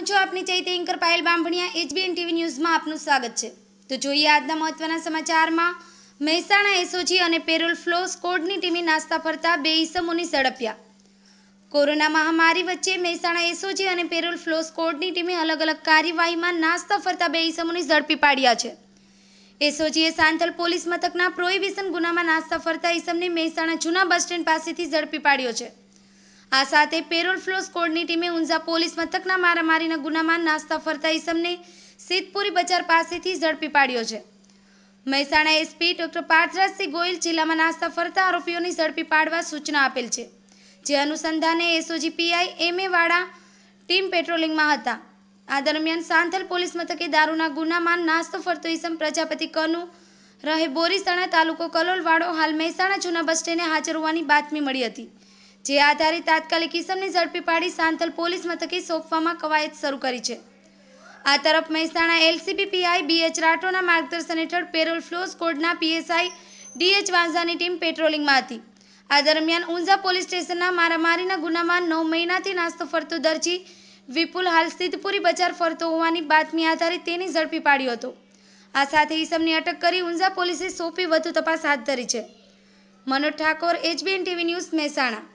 હું છું આપની ચૈતે anchor Payal Bambhaniya HBN TV ન્યૂઝમાં આપનું સ્વાગત છે તો જોઈએ આજના મહત્વના સમાચારમાં મહેસાણા એસઓજી અને પેરોલ ફ્લો સ્કોડની ટીમે નાસ્તા ફરતા બે ઈસમોની ઝડપ્યા કોરોના મહામારી વચ્ચે મહેસાણા એસઓજી અને પેરોલ ફ્લો સ્કોડની ટીમે અલગ અલગ કાર્યવાહીમાં નાસ્તા ફરતા બે ઈસમોની ઝડપી પાડ્યા છે એસઓજીએ સાંથલ પોલીસ મથકના પ્રોહિબિશન ગુનામાં નાસ્તા ફરતા ઈસમને મહેસાણા જૂના બસ સ્ટેન્ડ પાસેથી ઝડપી પાડ્યો છે આ સાથે પેરોલ ફ્લો સ્કોડની ટીમે ઊંઝા પોલીસ મથકના મારામારીના ગુનામાં નાસ્તા ફરતા ઈસમને સિદ્ધપુરી બજાર પાસેથી ઝડપી પાડ્યો છે મહેસાણા એસપી ડોક્ટર પાર્થરાજસિંહ ગોયલ જિલ્લામાં નાસ્તા ફરતા આરોપીઓની ઝડપી પાડવા સૂચના આપેલ છે જે અનુસંધાને એસઓજી પીઆઈ એમ વાળા ટીમ પેટ્રોલિંગમાં હતા આ દરમિયાન સાંથલ પોલીસ મથકે દારૂના ગુનામાં નાસ્તો ફરતો ઈસમ પ્રજાપતિ કનુ રહે બોરીસણા તાલુકો કલોલવાડો હાલ મહેસાણા જૂના બસ સ્ટેન્ડે હાજર હોવાની બાતમી મળી હતી જે આધારે તાત્કાલિક ઈસમની ઝડપી પાડી સાંતલ પોલીસ મથકે સોંપવામાં કવાયત શરૂ કરી છે આ તરફ મહેસાણા એલસીબી પીઆઈ બીએચ રાઠોના માર્ગદર્શન હેઠળ પેરોલ ફ્લોસ કોડના પીએસઆઈ ડીએચ વાંઝાની ટીમ પેટ્રોલિંગમાં હતી આ દરમિયાન ઊંઝા પોલીસ સ્ટેશનના મારામારીના ગુનામાં નવ મહિનાથી નાસ્તો ફરતો દરજી વિપુલ હાલ સિદ્ધપુરી બજાર ફરતો હોવાની બાતમી આધારે તેની ઝડપી પાડ્યો હતો આ સાથે ઈસમની અટક કરી ઊંઝા પોલીસે સોંપી વધુ તપાસ હાથ ધરી છે Manoj Thakor HBN TV news Mehsana